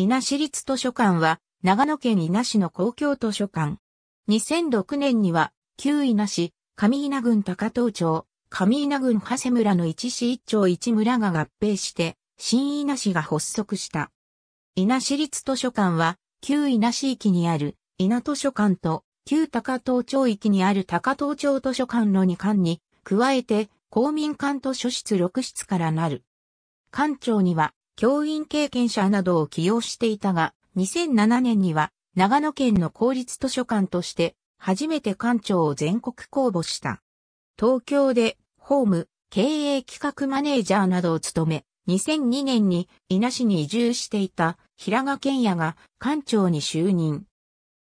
伊那市立図書館は、長野県伊那市の公共図書館。2006年には、旧稲市、上伊那郡高東町、上伊那郡長谷村の一市一町一村が合併して、新伊那市が発足した。伊那市立図書館は、旧伊那市域にある伊那図書館と、旧高東町域にある高東町図書館の2館に、加えて、公民館図書室6室からなる。館長には、教員経験者などを起用していたが、2007年には長野県の公立図書館として初めて館長を全国公募した。東京でホーム、経営企画マネージャーなどを務め、2002年に伊那市に移住していた平賀健也が館長に就任。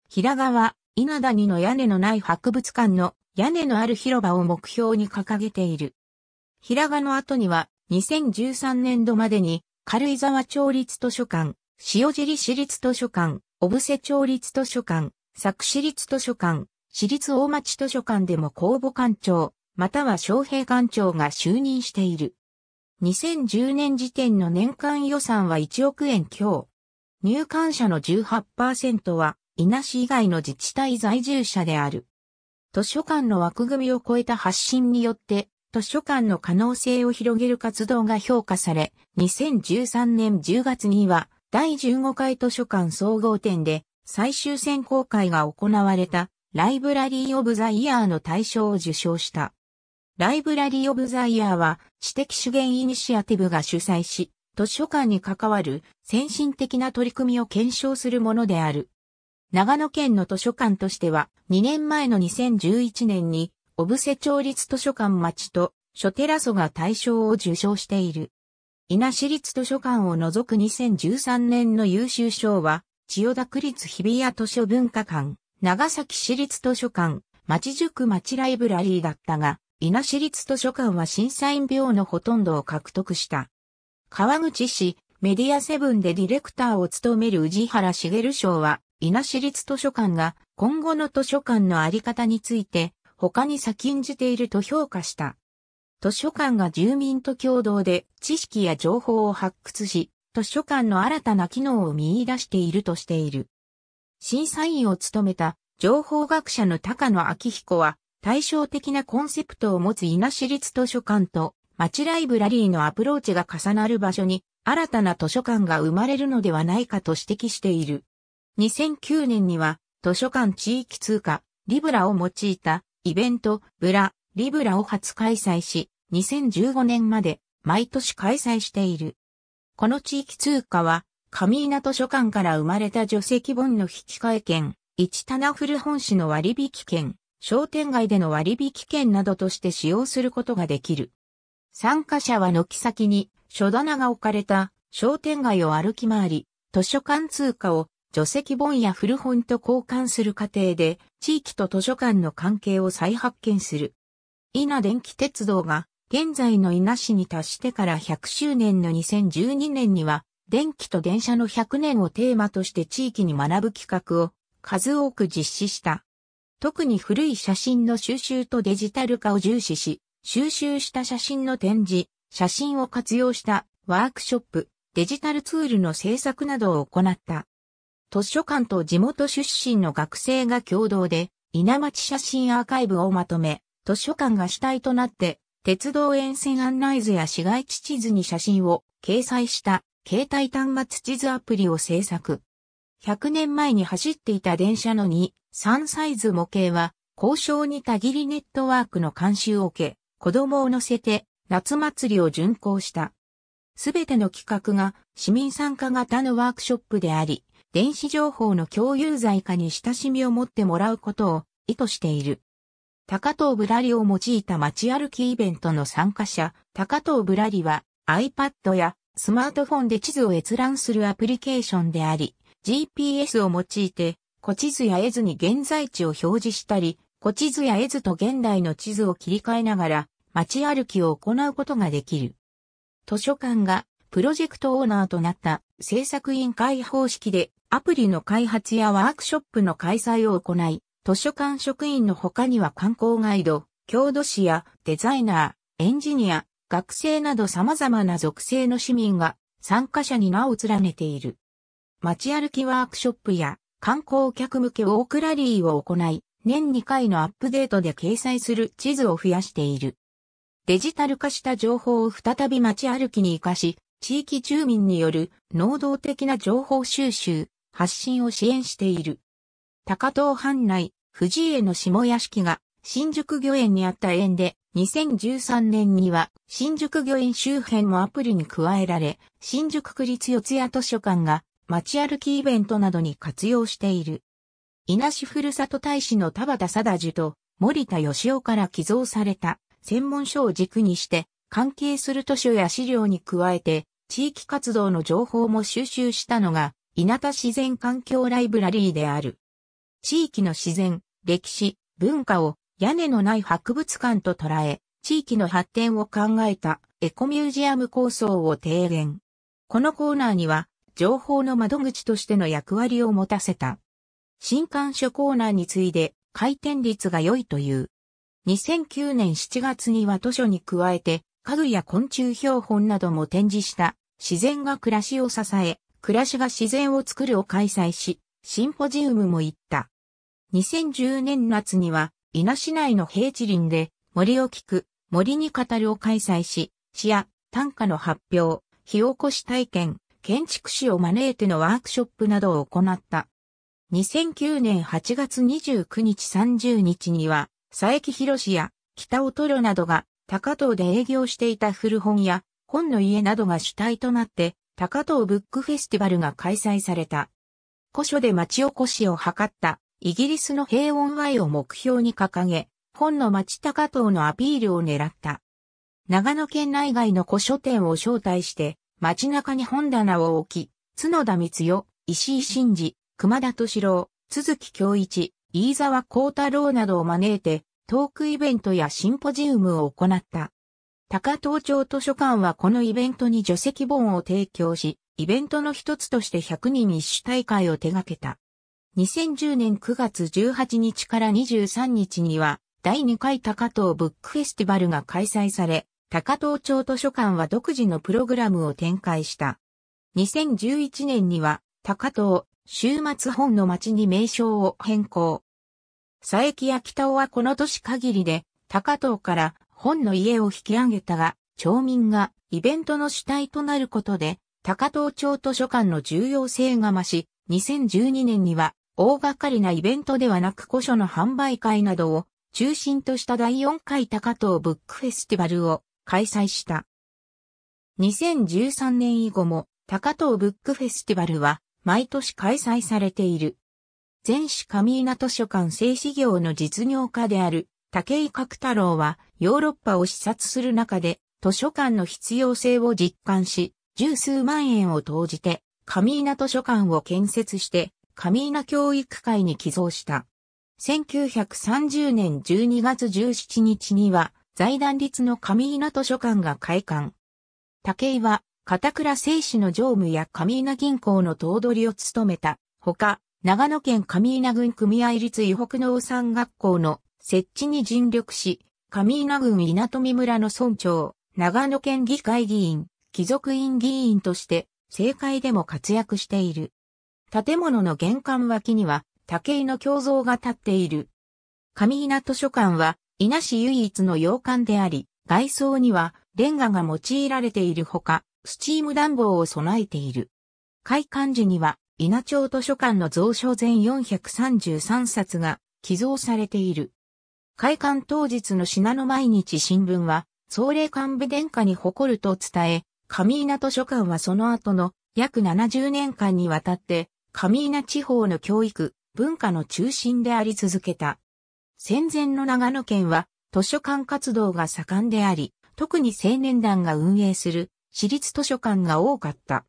平賀は稲谷の屋根のない博物館の屋根のある広場を目標に掲げている。平賀の後には2013年度までに軽井沢町立図書館、塩尻市立図書館、小布施町立図書館、佐久市立図書館、市立大町図書館でも公募館長、または昌平館長が就任している。2010年時点の年間予算は1億円強。入館者の18%は、稲市以外の自治体在住者である。図書館の枠組みを超えた発信によって、図書館の可能性を広げる活動が評価され、2013年10月には第15回図書館総合展で最終選考会が行われたライブラリー・オブ・ザ・イヤーの大賞を受賞した。ライブラリー・オブ・ザ・イヤーは知的資源イニシアティブが主催し、図書館に関わる先進的な取り組みを検証するものである。長野県の図書館としては2年前の2011年に小布施町立図書館町と書テラソが大賞を受賞している。稲市立図書館を除く2013年の優秀賞は、千代田区立日比谷図書文化館、長崎市立図書館、町塾町ライブラリーだったが、稲市立図書館は審査員病のほとんどを獲得した。川口市、メディアセブンでディレクターを務める宇治原茂賞は、稲市立図書館が今後の図書館のあり方について他に先んじていると評価した。図書館が住民と共同で知識や情報を発掘し、図書館の新たな機能を見出しているとしている。審査員を務めた情報学者の高野明彦は対照的なコンセプトを持つ稲市立図書館と町ライブラリーのアプローチが重なる場所に新たな図書館が生まれるのではないかと指摘している。2009年には図書館地域通貨リブラを用いたイベント、ブラ、リブラを初開催し、2015年まで毎年開催している。この地域通貨は、上稲図書館から生まれた除籍本の引き換え券、一棚古本市の割引券、商店街での割引券などとして使用することができる。参加者は軒先に書棚が置かれた商店街を歩き回り、図書館通貨を除籍本や古本と交換する過程で、地域と図書館の関係を再発見する。伊那電気鉄道が、現在の伊那市に達してから100周年の2012年には、電気と電車の100年をテーマとして地域に学ぶ企画を数多く実施した。特に古い写真の収集とデジタル化を重視し、収集した写真の展示、写真を活用したワークショップ、デジタルツールの制作などを行った。図書館と地元出身の学生が共同で、稲町写真アーカイブをまとめ、図書館が主体となって、鉄道沿線案内図や市街地地図に写真を掲載した携帯端末地図アプリを制作。100年前に走っていた電車の2、3サイズ模型は、交渉にたぎりネットワークの監修を受け、子供を乗せて夏祭りを巡行した。すべての企画が市民参加型のワークショップであり、電子情報の共有罪化に親しみを持ってもらうことを意図している。高藤ぶらりを用いた街歩きイベントの参加者、高藤ぶらりは iPad やスマートフォンで地図を閲覧するアプリケーションであり、GPS を用いて、古地図や絵図に現在地を表示したり、古地図や絵図と現代の地図を切り替えながら、街歩きを行うことができる。図書館がプロジェクトオーナーとなった制作委員会方式でアプリの開発やワークショップの開催を行い、図書館職員の他には観光ガイド、郷土史やデザイナー、エンジニア、学生など様々な属性の市民が参加者に名を連ねている。街歩きワークショップや観光客向けウォークラリーを行い、年2回のアップデートで掲載する地図を増やしている。デジタル化した情報を再び街歩きに活かし、地域住民による能動的な情報収集、発信を支援している。高藤藩内、藤江の下屋敷が新宿御苑にあった園で、2013年には新宿御苑周辺もアプリに加えられ、新宿区立四谷図書館が街歩きイベントなどに活用している。稲市ふるさと大使の田畑貞樹と森田義雄から寄贈された専門書を軸にして、関係する図書や資料に加えて、地域活動の情報も収集したのが、稲田自然環境ライブラリーである。地域の自然、歴史、文化を屋根のない博物館と捉え、地域の発展を考えたエコミュージアム構想を提言。このコーナーには、情報の窓口としての役割を持たせた。新刊書コーナーに次いで回転率が良いという。2009年7月には図書に加えて、家具や昆虫標本なども展示した自然が暮らしを支え、暮らしが自然を作るを開催し、シンポジウムも行った。2010年夏には、稲市内の平地林で、森を聞く、森に語るを開催し、詩や短歌の発表、火起こし体験、建築士を招いてのワークショップなどを行った。2009年8月29日30日には、佐伯博や北尾トロなどが高藤で営業していた古本や本の家などが主体となって高藤ブックフェスティバルが開催された。古書で町おこしを図ったイギリスの平穏愛を目標に掲げ、本の町高藤のアピールを狙った。長野県内外の古書店を招待して、街中に本棚を置き、角田光代、石井真二、熊田敏郎、鈴木京一、飯沢幸太郎などを招いて、トークイベントやシンポジウムを行った。高東町図書館はこのイベントに除籍本を提供し、イベントの一つとして100人一種大会を手掛けた。2010年9月18日から23日には、第2回高東ブックフェスティバルが開催され、高東町図書館は独自のプログラムを展開した。2011年には、高東、週末本の街に名称を変更。佐伯や北尾はこの年限りで、高東から本の家を引き上げたが、町民がイベントの主体となることで、高東町図書館の重要性が増し、2012年には大掛かりなイベントではなく古書の販売会などを中心とした第4回高東ブックフェスティバルを開催した。2013年以後も高東ブックフェスティバルは毎年開催されている。全市上稲図書館製紙業の実業家である武井角太郎はヨーロッパを視察する中で図書館の必要性を実感し、十数万円を投じて、上稲図書館を建設して、上稲教育会に寄贈した。1930年12月17日には、財団立の上稲図書館が開館。武井は、片倉製紙の常務や上稲銀行の頭取を務めた。ほか、長野県上稲郡組合立伊北農産学校の設置に尽力し、上稲郡稲富村の村長、長野県議会議員、貴族院議員として、政界でも活躍している。建物の玄関脇には、竹井の胸像が立っている。上稲図書館は、稲市唯一の洋館であり、外装には、レンガが用いられているほか、スチーム暖房を備えている。開館時には、稲町図書館の蔵書全433冊が寄贈されている。開館当日の品の毎日新聞は、総霊幹部殿下に誇ると伝え、上稲図書館はその後の約70年間にわたって、上稲地方の教育、文化の中心であり続けた。戦前の長野県は、図書館活動が盛んであり、特に青年団が運営する私立図書館が多かった。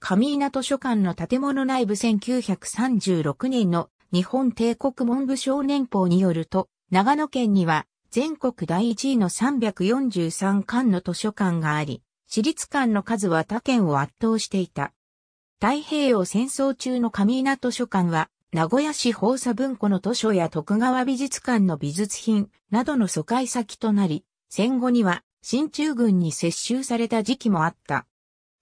上稲図書館の建物内部1936年の日本帝国文部少年報によると、長野県には全国第1位の343館の図書館があり、私立館の数は他県を圧倒していた。太平洋戦争中の上稲図書館は、名古屋市放佐文庫の図書や徳川美術館の美術品などの疎開先となり、戦後には新中軍に接収された時期もあった。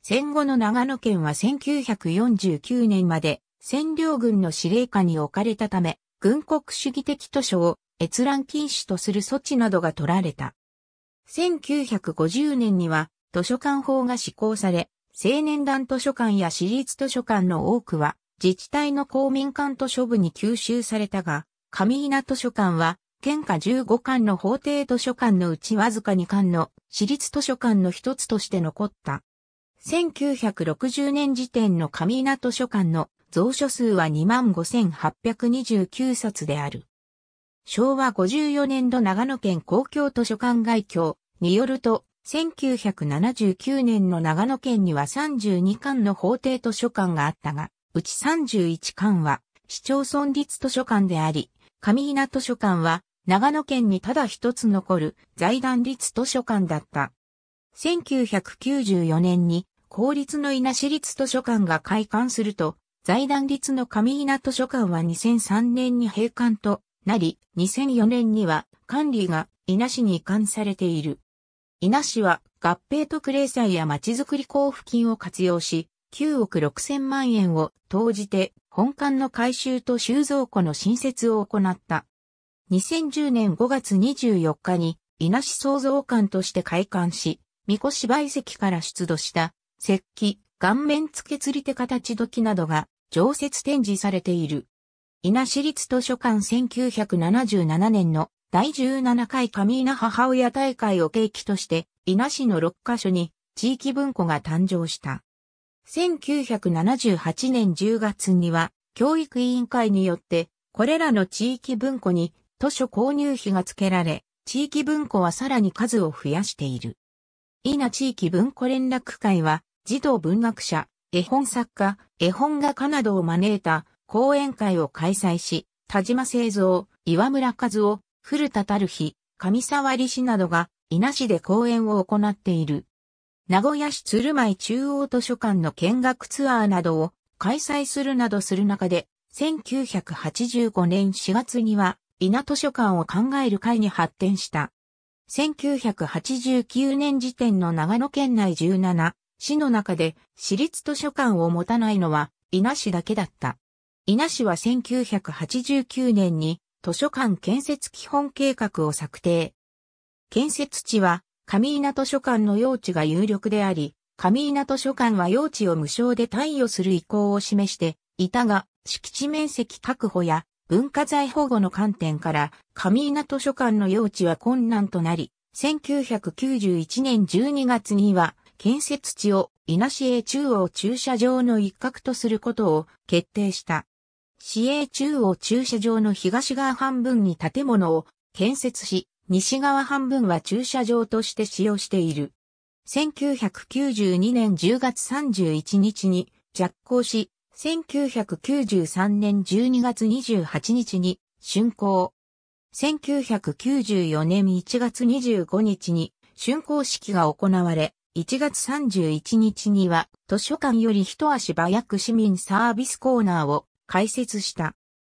戦後の長野県は1949年まで占領軍の司令下に置かれたため、軍国主義的図書を閲覧禁止とする措置などが取られた。1950年には図書館法が施行され、青年団図書館や私立図書館の多くは自治体の公民館図書部に吸収されたが、上稲図書館は県下15館の法定図書館のうちわずか2館の私立図書館の一つとして残った。1960年時点の上稲図書館の蔵書数は25,829冊である。昭和54年度長野県公共図書館外協によると、1979年の長野県には32館の法定図書館があったが、うち31館は市町村立図書館であり、上稲図書館は長野県にただ一つ残る財団立図書館だった。1994年に公立の稲市立図書館が開館すると、財団立の上稲図書館は2003年に閉館となり、2004年には管理が稲市に移管されている。稲市は合併特例債やまちづくり交付金を活用し、9億6千万円を投じて本館の改修と収蔵庫の新設を行った。2010年5月24日に稲市創造館として開館し、三越梅石から出土した石器、顔面付け釣り手形時などが常設展示されている。伊那市立図書館1977年の第17回上稲母親大会を契機として、伊那市の6カ所に地域文庫が誕生した。1978年10月には、教育委員会によって、これらの地域文庫に図書購入費が付けられ、地域文庫はさらに数を増やしている。伊那地域文庫連絡会は、児童文学者、絵本作家、絵本画家などを招いた講演会を開催し、田島製造、岩村和夫、古田たる日、上沢理氏などが稲市で講演を行っている。名古屋市鶴舞中央図書館の見学ツアーなどを開催するなどする中で、1985年4月には稲図書館を考える会に発展した。1989年時点の長野県内17市の中で私立図書館を持たないのは稲市だけだった。伊那市は1989年に図書館建設基本計画を策定。建設地は上稲図書館の用地が有力であり、上稲図書館は用地を無償で貸与する意向を示していたが、敷地面積確保や文化財保護の観点から上稲図書館の用地は困難となり、1991年12月には建設地を稲市営中央駐車場の一角とすることを決定した。市営中央駐車場の東側半分に建物を建設し、西側半分は駐車場として使用している。1992年10月31日に着工し、1993年12月28日に竣工。1994年1月25日に竣工式が行われ、1月31日には図書館より一足早く市民サービスコーナーを開設した。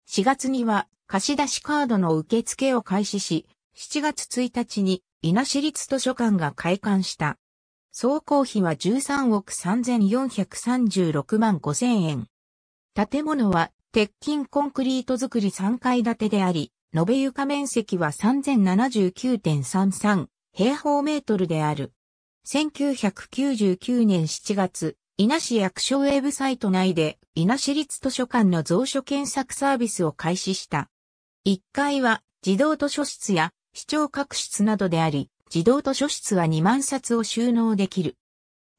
4月には貸し出しカードの受付を開始し、7月1日に稲市立図書館が開館した。総工費は13億3436万5000円。建物は鉄筋コンクリート造り3階建てであり、延べ床面積は3079.33平方メートルである。1999年7月、伊那市役所ウェブサイト内で、伊那市立図書館の蔵書検索サービスを開始した。1階は、児童図書室や、視聴覚室などであり、児童図書室は2万冊を収納できる。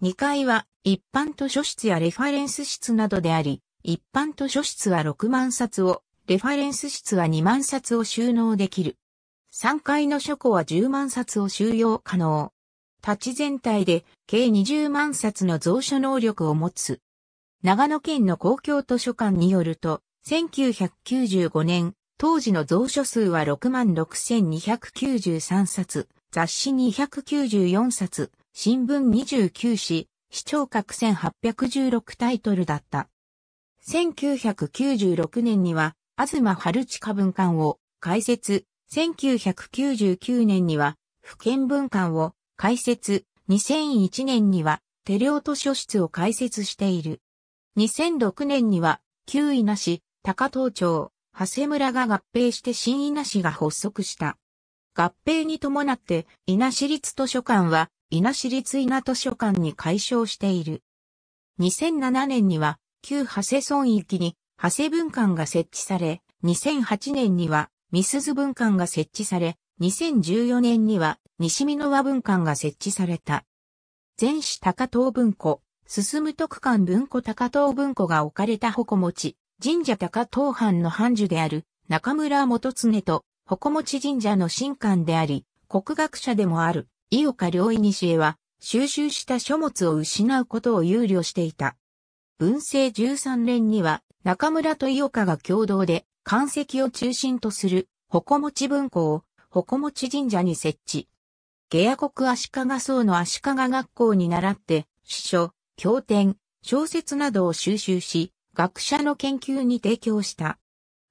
2階は、一般図書室やレファレンス室などであり、一般図書室は6万冊を、レファレンス室は2万冊を収納できる。3階の書庫は10万冊を収容可能。立ち全体で計20万冊の蔵書能力を持つ。長野県の公共図書館によると、1995年、当時の蔵書数は66,293冊、雑誌294冊、新聞29紙、市長覚1816タイトルだった。1996年には、東春地下文館を開設、1999年には、府県文館を開設、2001年には手領図書室を開設している。2006年には、旧稲市、高東町、長谷村が合併して新稲市が発足した。合併に伴って、稲市立図書館は、稲市立稲図書館に改称している。2007年には、旧長谷村域に、長谷文館が設置され、2008年には、三鈴文館が設置され、2014年には、西美濃和文館が設置された。前市高東文庫、進む特館文庫高遠文庫が置かれた鉾持ち、神社高遠藩の藩主である中村元常と鉾持ち神社の神官であり、国学者でもある井岡良西へは収集した書物を失うことを憂慮していた。文政13年には中村と井岡が共同で関石を中心とする鉾持ち文庫を鉾持ち神社に設置。ゲア国足利僧の足利学校に習って、詩書、経典、小説などを収集し、学者の研究に提供した。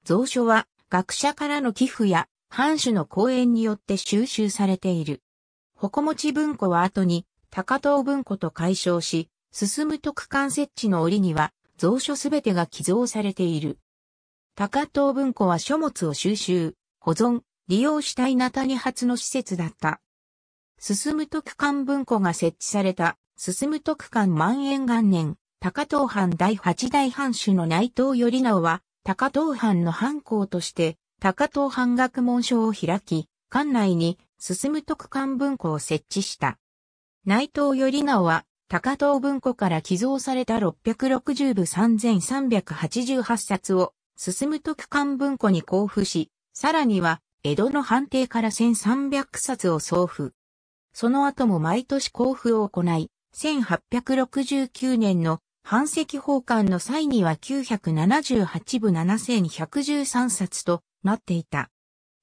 蔵書は、学者からの寄付や、藩主の講演によって収集されている。鉾持文庫は後に、高藤文庫と解消し、進む特管設置の折には、蔵書すべてが寄贈されている。高藤文庫は書物を収集、保存、利用したいた谷発の施設だった。進む特館文庫が設置された、進む特館万円元年、高東藩第八代藩主の内藤頼直は、高東藩の藩校として、高東藩学問所を開き、館内に進む特館文庫を設置した。内藤頼直は、高東文庫から寄贈された660部3388冊を、進む特館文庫に交付し、さらには、江戸の判定から1300冊を送付。その後も毎年交付を行い、1869年の半石奉還の際には978部7113冊となっていた。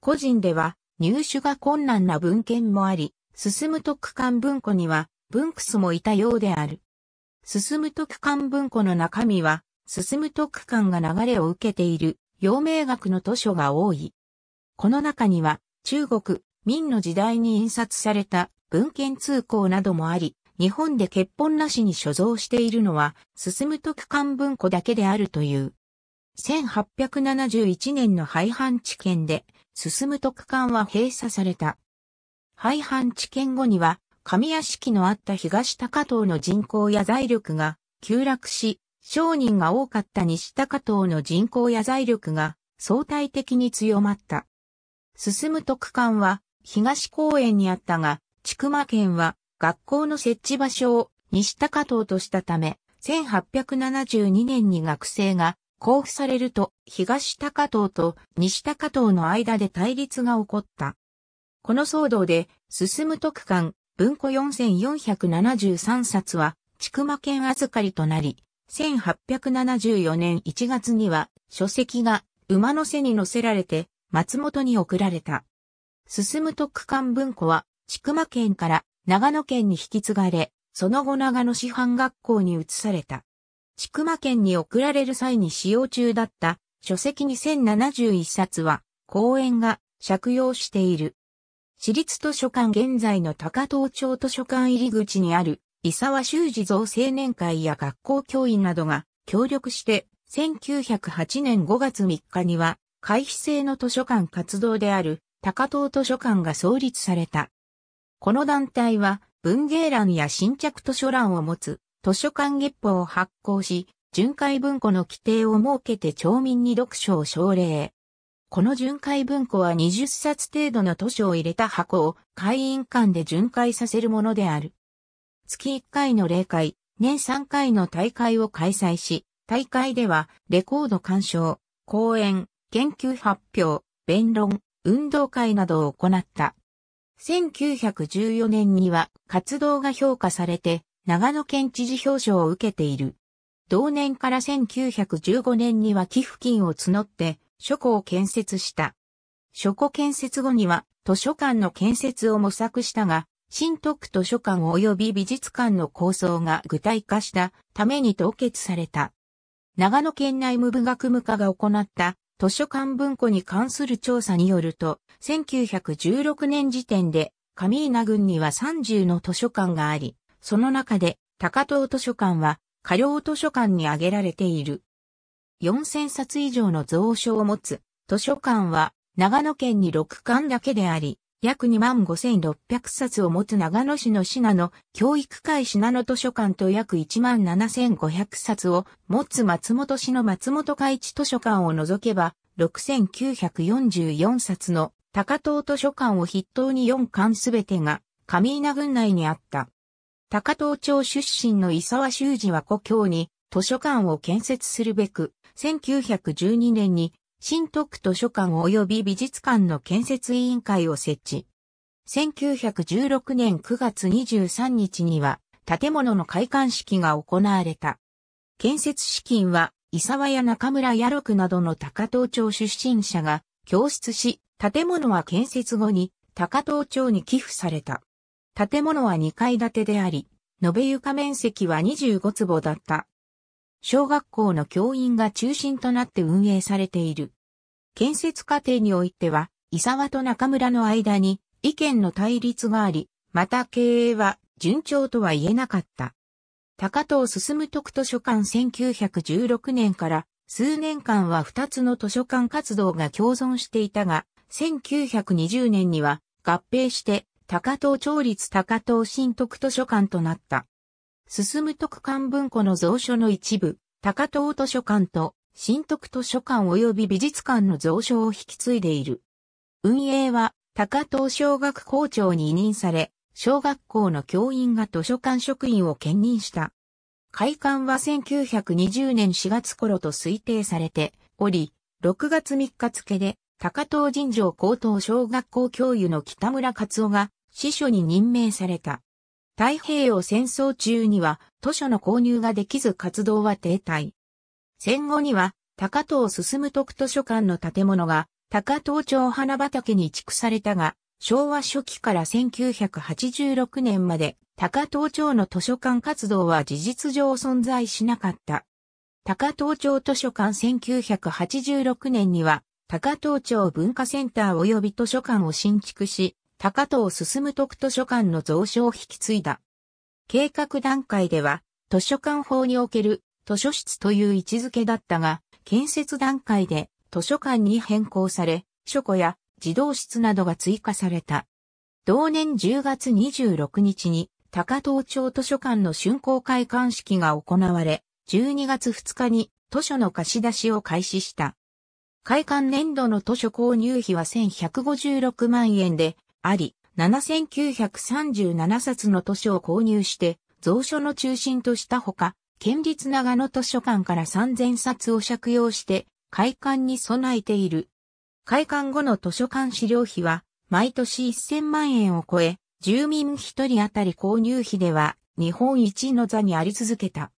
個人では入手が困難な文献もあり、進む特館文庫には文屈もいたようである。進む特館文庫の中身は、進む特館が流れを受けている陽明学の図書が多い。この中には中国、明の時代に印刷された文献通行などもあり、日本で結本なしに所蔵しているのは、進む特館文庫だけであるという。1871年の廃藩置県で、進む特館は閉鎖された。廃藩置県後には、上屋敷のあった東高東の人口や財力が急落し、商人が多かった西高東の人口や財力が相対的に強まった。進む特館は東公園にあったが、千曲県は学校の設置場所を西高東としたため、1872年に学生が交付されると東高東と西高東の間で対立が起こった。この騒動で進む特館文庫4473冊は千曲県預かりとなり、1874年1月には書籍が馬の背に乗せられて松本に送られた。進む特館文庫は千曲県から長野県に引き継がれ、その後長野師範学校に移された。千曲県に送られる際に使用中だった書籍2071冊は、公園が借用している。私立図書館現在の高東町図書館入り口にある、伊沢修二造青年会や学校教員などが協力して、1908年5月3日には、会費制の図書館活動である高東図書館が創立された。この団体は文芸欄や新着図書欄を持つ図書館月報を発行し、巡回文庫の規定を設けて町民に読書を奨励。この巡回文庫は20冊程度の図書を入れた箱を会員間で巡回させるものである。月1回の例会、年3回の大会を開催し、大会ではレコード鑑賞、講演、研究発表、弁論、運動会などを行った。1914年には活動が評価されて長野県知事表彰を受けている。同年から1915年には寄付金を募って書庫を建設した。書庫建設後には図書館の建設を模索したが、新徳図書館及び美術館の構想が具体化したために凍結された。長野県内務部学務課が行った図書館文庫に関する調査によると、1916年時点で、上稲郡には30の図書館があり、その中で、高藤図書館は、過料図書館に挙げられている。4000冊以上の蔵書を持つ、図書館は、長野県に6館だけであり、約2万5600冊を持つ長野市の信濃教育会信濃図書館と約1万7500冊を持つ松本市の松本会地図書館を除けば6944冊の高藤図書館を筆頭に4巻すべてが上稲郡内にあった。高藤町出身の伊沢修二は故郷に図書館を建設するべく1912年に新徳図書館及び美術館の建設委員会を設置。1916年9月23日には建物の開館式が行われた。建設資金は伊沢や中村野六などの高東町出身者が供出し、建物は建設後に高東町に寄付された。建物は2階建てであり、延べ床面積は25坪だった。小学校の教員が中心となって運営されている。建設過程においては、伊沢と中村の間に意見の対立があり、また経営は順調とは言えなかった。高藤進特図書館1916年から数年間は2つの図書館活動が共存していたが、1920年には合併して高藤町立高藤新徳図書館となった。進む特館文庫の蔵書の一部、高藤図書館と新徳図書館及び美術館の蔵書を引き継いでいる。運営は高藤小学校長に委任され、小学校の教員が図書館職員を兼任した。開館は1920年4月頃と推定されており、6月3日付で高藤尋常高等小学校教諭の北村勝夫が司書に任命された。太平洋戦争中には図書の購入ができず活動は停滞。戦後には高藤進特図書館の建物が高藤町花畑に移築されたが、昭和初期から1986年まで高藤町の図書館活動は事実上存在しなかった。高藤町図書館1986年には高藤町文化センター及び図書館を新築し、高藤進徳図書館の増書を引き継いだ。計画段階では、図書館法における図書室という位置づけだったが、建設段階で図書館に変更され、書庫や児童室などが追加された。同年10月26日に高遠町図書館の竣工開館式が行われ、12月2日に図書の貸し出しを開始した。開館年度の図書購入費は1156万円で、あり、7937冊の図書を購入して、蔵書の中心としたほか、県立長野図書館から3000冊を借用して、開館に備えている。開館後の図書館資料費は、毎年1000万円を超え、住民一人当たり購入費では、日本一の座にあり続けた。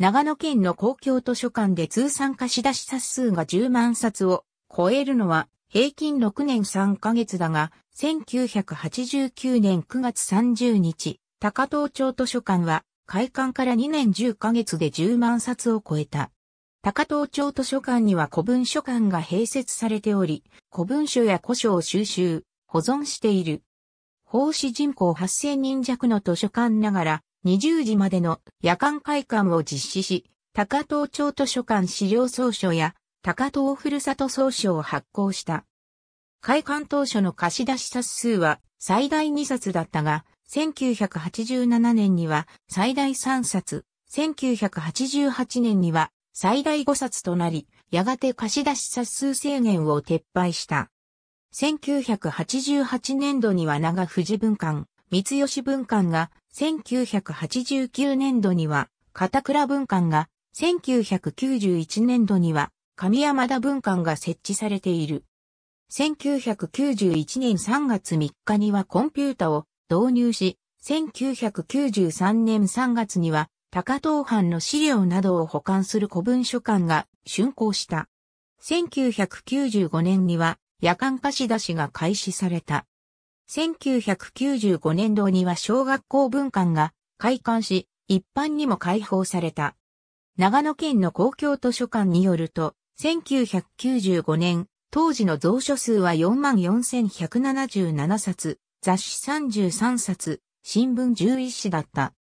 長野県の公共図書館で通算貸し出し冊数が10万冊を超えるのは、平均6年3ヶ月だが、1989年9月30日、高藤町図書館は、開館から2年10ヶ月で10万冊を超えた。高藤町図書館には古文書館が併設されており、古文書や古書を収集、保存している。奉仕人口8000人弱の図書館ながら、20時までの夜間開館を実施し、高藤町図書館資料総書や高藤ふるさと総書を発行した。開館当初の貸し出し冊数は最大2冊だったが、1987年には最大3冊、1988年には最大5冊となり、やがて貸し出し冊数制限を撤廃した。1988年度には長藤文館、三吉文館が、1989年度には片倉文館が、1991年度には神山田文館が設置されている。1991年3月3日にはコンピュータを導入し、1993年3月には高東藩の資料などを保管する古文書館が竣工した。1995年には夜間貸し出しが開始された。1995年度には小学校文館が開館し、一般にも開放された。長野県の公共図書館によると、1995年、当時の蔵書数は44,177冊、雑誌33冊、新聞11紙だった。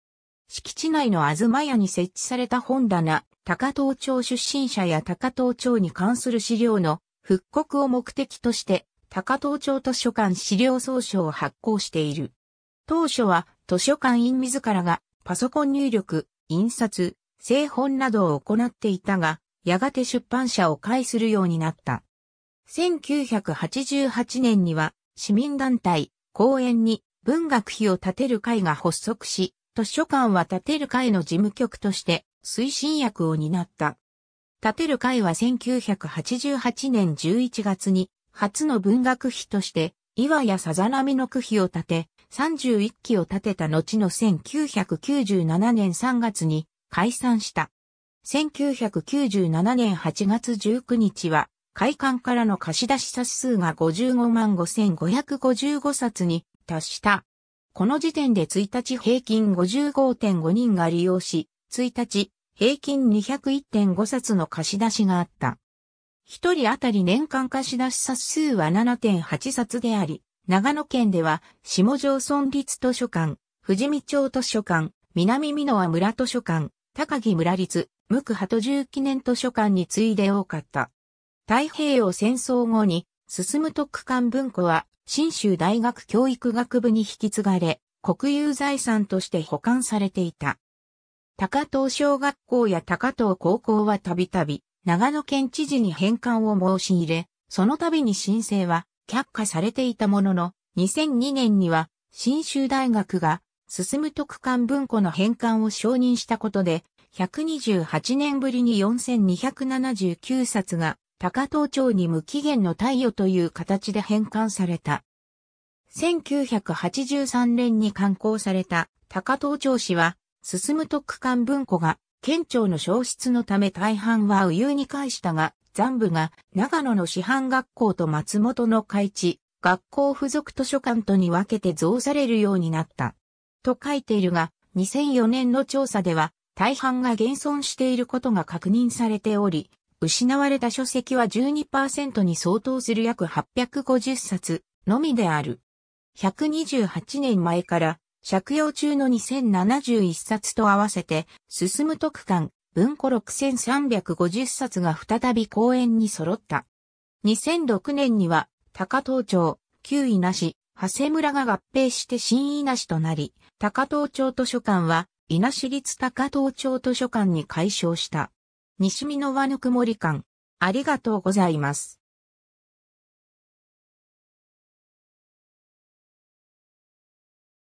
敷地内の東屋に設置された本棚、高東町出身者や高東町に関する資料の復刻を目的として、高東町図書館資料総書を発行している。当初は図書館員自らがパソコン入力、印刷、製本などを行っていたが、やがて出版社を介するようになった。1988年には市民団体、公園に文学費を立てる会が発足し、図書館は立てる会の事務局として推進役を担った。立てる会は1988年11月に初の文学費として岩やさざ波の区費を立て、31期を立てた後の1997年3月に解散した。1997年8月19日は、会館からの貸し出し冊数が55万5555冊に達した。この時点で1日平均55.5人が利用し、1日平均201.5冊の貸し出しがあった。1人当たり年間貸し出し冊数は7.8冊であり、長野県では下城村立図書館、富士見町図書館、南美濃和村図書館、高木村立無垢鳩十記念図書館に次いで多かった。太平洋戦争後に、進む特区間文庫は、新州大学教育学部に引き継がれ、国有財産として保管されていた。高藤小学校や高藤高校はたびたび、長野県知事に返還を申し入れ、その度に申請は却下されていたものの、2002年には、新州大学が、進む特館文庫の返還を承認したことで、128年ぶりに4279冊が高東町に無期限の貸与という形で返還された。1983年に刊行された高東町史は、進む特間文庫が、県庁の消失のため大半は右遊に返したが、残部が長野の師範学校と松本の開地、学校付属図書館とに分けて増されるようになった。と書いているが、2004年の調査では、大半が現存していることが確認されており、失われた書籍は12%に相当する約850冊のみである。128年前から借用中の2071冊と合わせて、進む特館、文庫6350冊が再び公演に揃った。2006年には、高東町、旧稲市、長谷村が合併して新稲市となり、高東町図書館は稲市立高東町図書館に改称した。西見の輪ぬくもり館。ありがとうございます。